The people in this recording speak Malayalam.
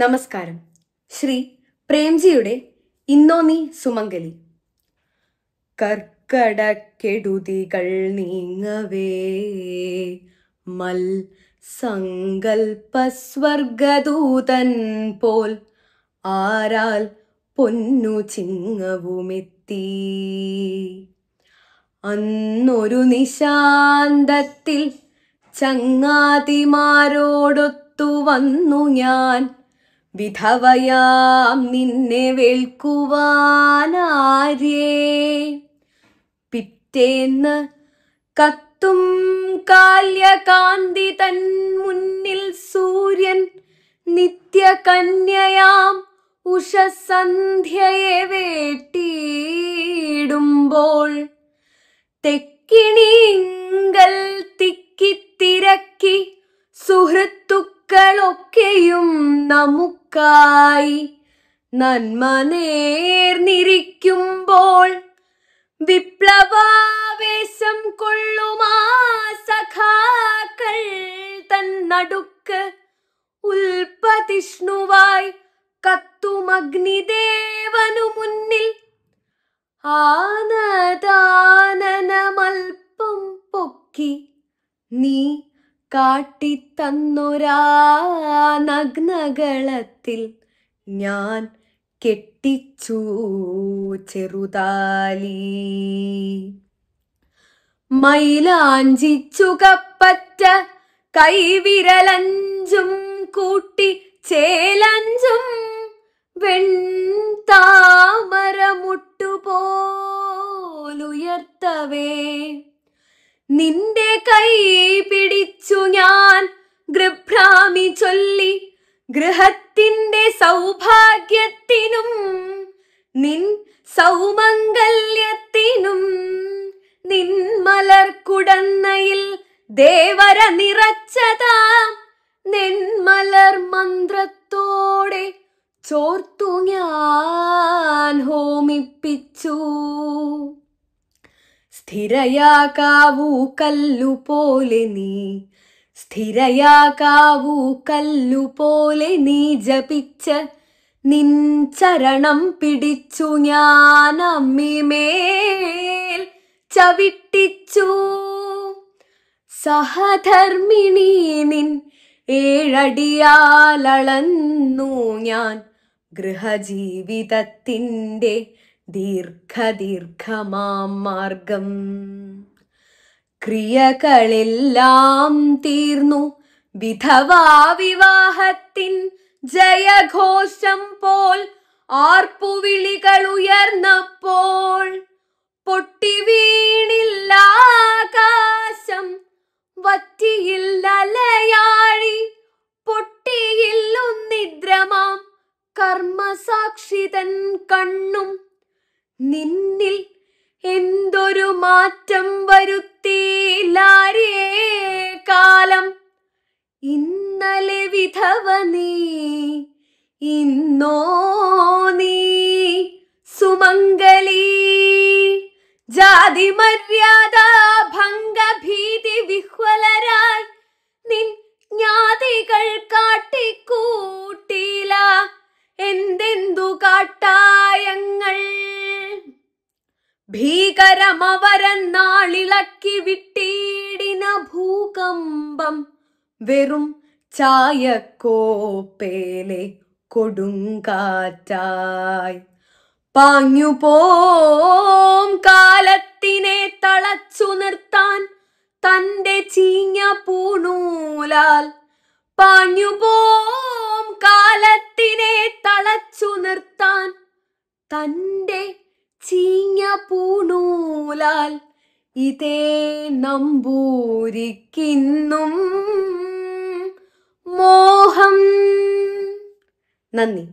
നമസ്കാരം ശ്രീ പ്രേംജിയുടെ ഇന്നോ നീ സുമംഗലി കർക്കടക്കെടുതികൾ നീങ്ങവേ മൽ സങ്കൽപ്പസ്വർഗദൂതൻ പോൽ ആരാൽ പൊന്നു ചിങ്ങവുമെത്തി അന്നൊരു നിശാന്തത്തിൽ ചങ്ങാതിമാരോടൊത്തു വന്നു ഞാൻ വിധവയാം നിന്നെ വേൾക്കുവാനാര്യേ പിറ്റേന്ന് കത്തും കാല്യകാന്തി തൻ മുന്നിൽ സൂര്യൻ നിത്യകന്യയാം ഉഷസന്ധ്യയെ വേട്ടിയിടുമ്പോൾ തെക്കിണിങ്കൽ തിക്കിത്തിരക്കി സുഹൃത്ത് മക്കളൊക്കെയും നമുക്കായി നന്മ നേർന്നിരിക്കുമ്പോൾ വിപ്ലവാവേശം കൊള്ളുമാ സഖാക്കൾ തന്നടുക്ക് ഉൽപതിഷ്ണുവായി കത്തുമഗ്നിദേവനു മുന്നിൽ ആനദാനനമൽപ്പം പൊക്കി നീ കാട്ടിത്തന്നൊരാ നഗ്നകളത്തിൽ ഞാൻ കെട്ടിച്ചു ചെറുതാലി മൈലാഞ്ചിച്ചു കപ്പറ്റ കൈവിരലഞ്ചും കൂട്ടി ചേലഞ്ചും വെൺതാമരമുട്ടുപോലുയർത്തവേ നിന്റെ കൈ പിടിച്ചു ഞാൻ ഗൃഭ്രാമി ചൊല്ലി ഗൃഹത്തിന്റെ സൗഭാഗ്യത്തിനും നിൻ സൗമംഗല്യത്തിനും നിൻ മലർക്കുടന്നയിൽ ദേവര നിറച്ചതാം നിൻമലർ മന്ത്രത്തോടെ ചോർത്തു ഞാൻ ഹോമിപ്പിച്ചു സ്ഥിരയാകാവൂ കല്ലു പോലെ നീ സ്ഥിരയാകാവൂ കല്ലു പോലെ നീ ജപിച്ച് നിൻ ചരണം പിടിച്ചു ഞാൻ അമ്മിമേൽ ചവിട്ടിച്ചു സഹധർമ്മിണി നിൻ ഏഴടിയാലളന്നു ഞാൻ ഗൃഹജീവിതത്തിൻ്റെ ദീർഘദീർഘമാം മാർഗം ക്രിയകളെല്ലാം തീർന്നു വിധവാ വിവാഹത്തിൻ ജയഘോഷം പോൽ ആർപ്പുവിളികൾ ഉയർന്നപ്പോൾ വീണില്ല ആകാശം വറ്റിയില്ല പൊട്ടിയില്ലൊന്നിദ്രമാം കർമ്മസാക്ഷിതൻ കണ്ണും നിന്നിൽ എന്തൊരു മാറ്റം വരുത്തിയില്ലാരേ കാലം ഇന്നലെ വിധവ നീ ഇന്നോ നീ സുമംഗലി ജാതി മര്യാദ ഭംഗഭീതി വിഹ്വല ക്ഷമവരന്നാളിളക്കി വിട്ടീടിന ഭൂകമ്പം വെറും ചായക്കോപ്പേലെ കൊടുങ്കാറ്റായി പാഞ്ഞുപോം കാലത്തിനെ തളച്ചു നിർത്താൻ തന്റെ ചീഞ്ഞ പൂണൂലാൽ പാഞ്ഞുപോം കാലത്തിനെ തളച്ചു നിർത്താൻ തന്റെ നൂലാൽ ഇതേ നമ്പൂരിക്കിന്നും മോഹം നന്ദി